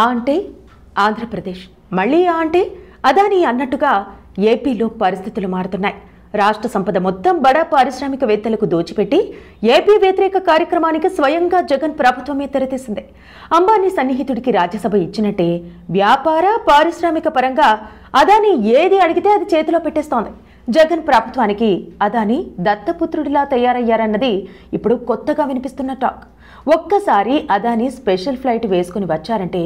ఆ అంటే ఆంధ్రప్రదేశ్ మళ్ళీ ఆ అంటే అదాని అన్నట్టుగా ఏపీలో పరిస్థితులు మారుతున్నాయి రాష్ట్ర సంపద మొత్తం బడా పారిశ్రామికవేత్తలకు దోచిపెట్టి ఏపీ వ్యతిరేక కార్యక్రమానికి స్వయంగా జగన్ ప్రభుత్వమే తెరతీసింది అంబానీ సన్నిహితుడికి రాజ్యసభ ఇచ్చినట్టే వ్యాపార పారిశ్రామిక పరంగా అదాని ఏది అడిగితే అది చేతిలో పెట్టేస్తోంది జగన్ ప్రభుత్వానికి అదాని దత్తపుత్రుడిలా తయారయ్యారన్నది ఇప్పుడు కొత్తగా వినిపిస్తున్న టాక్ ఒక్కసారి అదాని స్పెషల్ ఫ్లైట్ వేసుకుని వచ్చారంటే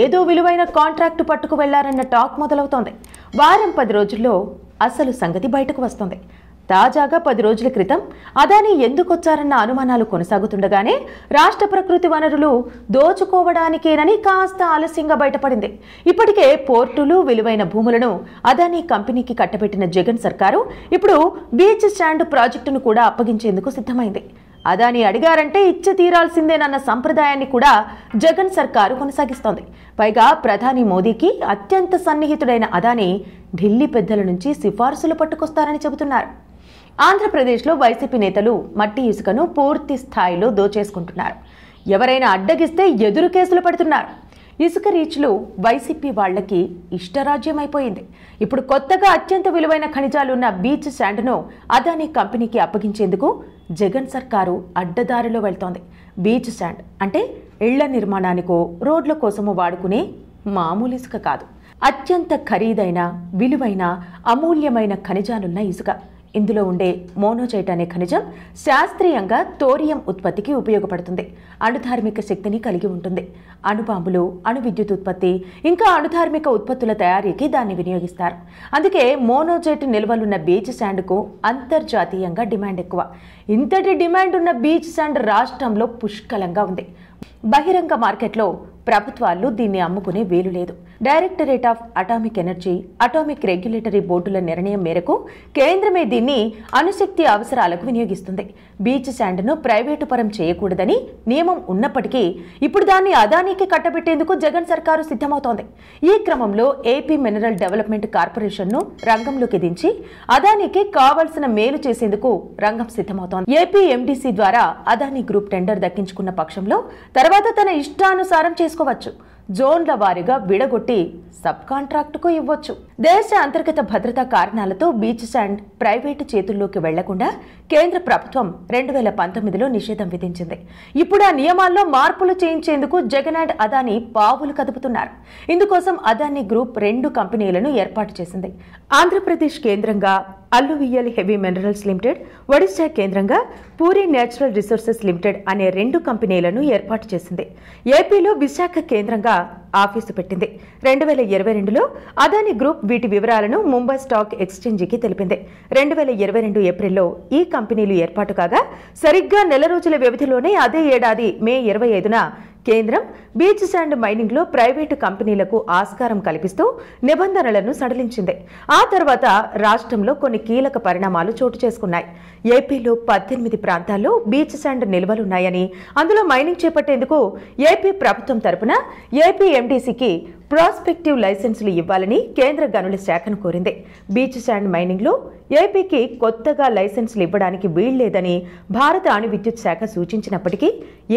ఏదో విలువైన కాంట్రాక్టు పట్టుకు వెళ్లారన్న టాక్ మొదలవుతోంది వారం పది రోజుల్లో అసలు సంగతి బయటకు వస్తుంది తాజాగా పది రోజుల క్రితం అదానీ ఎందుకొచ్చారన్న అనుమానాలు కొనసాగుతుండగానే రాష్ట్ర ప్రకృతి వనరులు దోచుకోవడానికేనని కాస్త ఆలస్యంగా బయటపడింది ఇప్పటికే పోర్టులు విలువైన భూములను అదానీ కంపెనీకి కట్టబెట్టిన జగన్ సర్కారు ఇప్పుడు బీచ్ స్టాండ్ ప్రాజెక్టును కూడా అప్పగించేందుకు సిద్ధమైంది అదాని అడిగారంటే ఇచ్చ తీరాల్సిందేనన్న సంప్రదాయాన్ని కూడా జగన్ సర్కారు కొనసాగిస్తోంది పైగా ప్రధాని మోదీకి అత్యంత సన్నిహితుడైన అదాని ఢిల్లీ పెద్దల నుంచి సిఫార్సులు పట్టుకొస్తారని చెబుతున్నారు ఆంధ్రప్రదేశ్లో వైసీపీ నేతలు మట్టి ఇసుకను పూర్తి స్థాయిలో దోచేసుకుంటున్నారు ఎవరైనా అడ్డగిస్తే ఎదురు కేసులు పడుతున్నారు ఇసుక రీచ్లు వైసీపీ వాళ్లకి ఇష్టరాజ్యం అయిపోయింది ఇప్పుడు కొత్తగా అత్యంత విలువైన ఖనిజాలున్న బీచ్ శాండ్ను అదానీ కంపెనీకి అప్పగించేందుకు జగన్ సర్కారు అడ్డదారిలో వెళ్తోంది బీచ్ శాండ్ అంటే ఇళ్ల నిర్మాణానికో రోడ్ల కోసము వాడుకునే మామూలు ఇసుక కాదు అత్యంత ఖరీదైన విలువైన అమూల్యమైన ఖనిజాలున్న ఇసుక ఇందులో ఉండే మోనోజైట్ అనే ఖనిజం శాస్త్రీయంగా తోరియం ఉత్పత్తికి ఉపయోగపడుతుంది అణుధార్మిక శక్తిని కలిగి ఉంటుంది అణుబాంబులు అణు విద్యుత్ ఉత్పత్తి ఇంకా అణుధార్మిక ఉత్పత్తుల తయారీకి దాన్ని వినియోగిస్తారు అందుకే మోనోజైట్ నిల్వలున్న బీచ్ శాండ్కు అంతర్జాతీయంగా డిమాండ్ ఎక్కువ ఇంతటి డిమాండ్ ఉన్న బీచ్ శాండ్ రాష్ట్రంలో పుష్కలంగా ఉంది బహిరంగ మార్కెట్లో ప్రభుత్వాలు దీన్ని అమ్ముకునే వీలు లేదు directorate of atomic energy atomic regulatory బోర్డుల నిర్ణయం మేరకు కేంద్రమే దీన్ని అణుశక్తి అవసరాలకు వినియోగిస్తుంది బీచ్ శాండ్ను ప్రైవేటు పరం చేయకూడదని నియమం ఉన్నప్పటికీ ఇప్పుడు దాన్ని అదానీకి కట్టబెట్టేందుకు జగన్ సర్కారు సిద్ధమవుతోంది ఈ క్రమంలో ఏపీ మినరల్ డెవలప్మెంట్ కార్పొరేషన్ను రంగంలోకి దించి అదానీకి కావాల్సిన మేలు చేసేందుకు రంగం సిద్ధమవుతోంది ఏపీ ఎండీసీ ద్వారా అదానీ గ్రూప్ టెండర్ దక్కించుకున్న పక్షంలో తర్వాత తర్వాత తన ఇష్టానుసారం చేసుకోవచ్చు జోన్ల వారీగా విడగొట్టి సబ్ కాంట్రాక్టుకు ఇవ్వచ్చు దేశ అంతర్గత భద్రతా కారణాలతో బీచ్ శాండ్ ప్రైవేటు చేతుల్లోకి వెళ్లకుండా కేంద్ర ప్రభుత్వం రెండు వేల పంతొమ్మిదిలో నిషేధం విధించింది ఇప్పుడు ఆ నియమాల్లో మార్పులు చేయించేందుకు జగన్ అండ్ అదానీ పావులు కదుపుతున్నారు ఇందుకోసం అదానీ గ్రూప్ రెండు కంపెనీలను ఏర్పాటు చేసింది ఆంధ్రప్రదేశ్ కేంద్రంగా alluvial heavy minerals limited Odisha కేంద్రంగా పూరి నేచురల్ రిసోర్సెస్ లిమిటెడ్ అనే రెండు కంపెనీలను ఏర్పాటు చేసింది ఏపీలో విశాఖ కేంద్రంగా సంస్థగా ఆఫీసు పెట్టింది రెండు వేల ఇరవై రెండులో అదాని గ్రూప్ వీటి వివరాలను ముంబై స్టాక్ ఎక్స్చేంజికి తెలిపింది రెండు వేల ఇరవై రెండు ఏప్రిల్లో ఈ కంపెనీలు ఏర్పాటు కాగా సరిగ్గా నెల రోజుల వ్యవధిలోనే అదే ఏడాది మే ఇరవై ఐదున కేంద్రం బీచ్ శాండ్ మైనింగ్లో ప్రైవేటు కంపెనీలకు ఆస్కారం కల్పిస్తూ నిబంధనలను సడలించింది ఆ తర్వాత రాష్ట్రంలో కొన్ని కీలక పరిణామాలు చోటు చేసుకున్నాయి ఏపీలో పద్దెనిమిది ప్రాంతాల్లో బీచ్ శాండ్ నిల్వలున్నాయని అందులో మైనింగ్ చేపట్టేందుకు ఏపీ ప్రభుత్వం తరపున ఏపీ ఎండీసీకి ప్రాస్పెక్టివ్ లైసెన్సులు ఇవ్వాలని కేంద్ర గనుల శాఖను కోరింది బీచ్ శాండ్ మైనింగ్లో ఏపీకి కొత్తగా లైసెన్సులు ఇవ్వడానికి వీల్లేదని భారత అణు విద్యుత్ శాఖ సూచించినప్పటికీ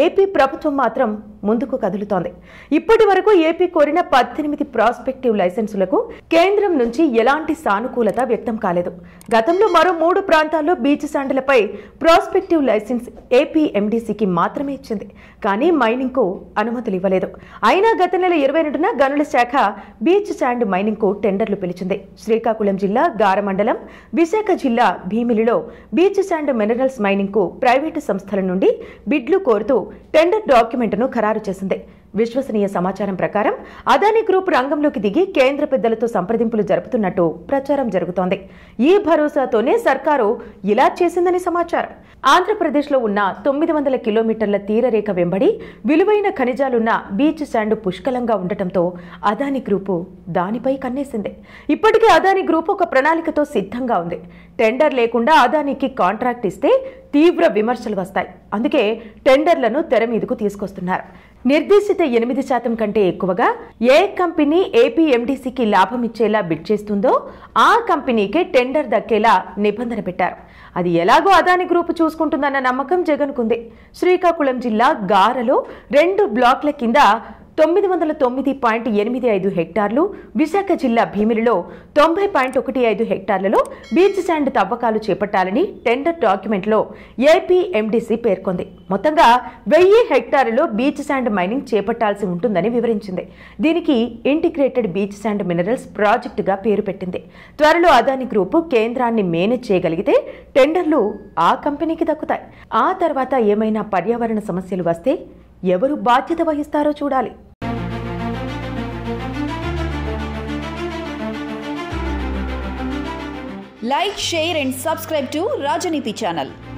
ఏపీ ప్రభుత్వం మాత్రం ముందుకు కదులుతోంది ఇప్పటి వరకు ఏపీ కోరిన పద్దెనిమిది ప్రాస్పెక్టివ్ లైసెన్సులకు కేంద్రం నుంచి ఎలాంటి సానుకూలత వ్యక్తం కాలేదు గతంలో మరో మూడు ప్రాంతాల్లో బీచ్ శాండ్లపై ప్రాస్పెక్టివ్ లైసెన్స్ ఏపీ ఎండీసీకి మాత్రమే ఇచ్చింది కానీ మైనింగ్కు అనుమతులు ఇవ్వలేదు అయినా గత నెల ఇరవై రెండున గనుల శాఖ బీచ్ శాండ్ మైనింగ్కు టెండర్లు పిలిచింది శ్రీకాకుళం జిల్లా గారమండలం విశాఖ జిల్లా భీమిలిలో బీచ్ శాండ్ మినరల్స్ మైనింగ్కు ప్రైవేటు సంస్థల నుండి బిడ్లు కోరుతూ టెండర్ డాక్యుమెంట్ను ఖరారు ఖరారు చేసింది విశ్వసనీయ సమాచారం ప్రకారం అదానీ గ్రూప్ రంగంలోకి దిగి కేంద్ర పెద్దలతో సంప్రదింపులు జరుపుతున్నట్టు ప్రచారం జరుగుతోంది ఈ భరోసాతోనే సర్కారు ఇలా చేసిందని సమాచారం ఆంధ్రప్రదేశ్లో ఉన్న తొమ్మిది వందల కిలోమీటర్ల తీరరేఖ వెంబడి విలువైన ఖనిజాలున్న బీచ్ శాండ్ పుష్కలంగా ఉండటంతో అదానీ గ్రూపు దానిపై కన్నేసింది ఇప్పటికే అదానీ గ్రూప్ ఒక ప్రణాళికతో సిద్ధంగా ఉంది టెండర్ లేకుండా అదానీకి కాంట్రాక్ట్ ఇస్తే తీవ్ర విమర్శలు వస్తాయి అందుకే టెండర్లను తెర మీదకు తీసుకొస్తున్నారు నిర్దేశిత ఎనిమిది శాతం కంటే ఎక్కువగా ఏ కంపెనీ ఏపీఎండీసీకి లాభం ఇచ్చేలా బిడ్ చేస్తుందో ఆ కంపెనీకే టెండర్ దక్కేలా నిబంధన పెట్టారు అది ఎలాగో అదాని గ్రూపు చూసుకుంటుందన్న నమ్మకం జగన్కుంది శ్రీకాకుళం జిల్లా గారలో రెండు బ్లాక్ల కింద తొమ్మిది వందల తొమ్మిది పాయింట్ ఎనిమిది ఐదు హెక్టార్లు విశాఖ జిల్లా భీమిలిలో తొంభై పాయింట్ ఒకటి ఐదు హెక్టార్లలో బీచ్ శాండ్ తవ్వకాలు చేపట్టాలని టెండర్ డాక్యుమెంట్లో ఏపీఎండీసీ పేర్కొంది మొత్తంగా వెయ్యి హెక్టార్లలో బీచ్ శాండ్ మైనింగ్ చేపట్టాల్సి ఉంటుందని వివరించింది దీనికి ఇంటిగ్రేటెడ్ బీచ్ శాండ్ మినరల్స్ ప్రాజెక్టుగా పేరు పెట్టింది త్వరలో అదాని గ్రూపు కేంద్రాన్ని మేనేజ్ చేయగలిగితే టెండర్లు ఆ కంపెనీకి దక్కుతాయి ఆ తర్వాత ఏమైనా పర్యావరణ సమస్యలు వస్తే ఎవరు బాధ్యత వహిస్తారో చూడాలి like share and subscribe to Rajaneeti channel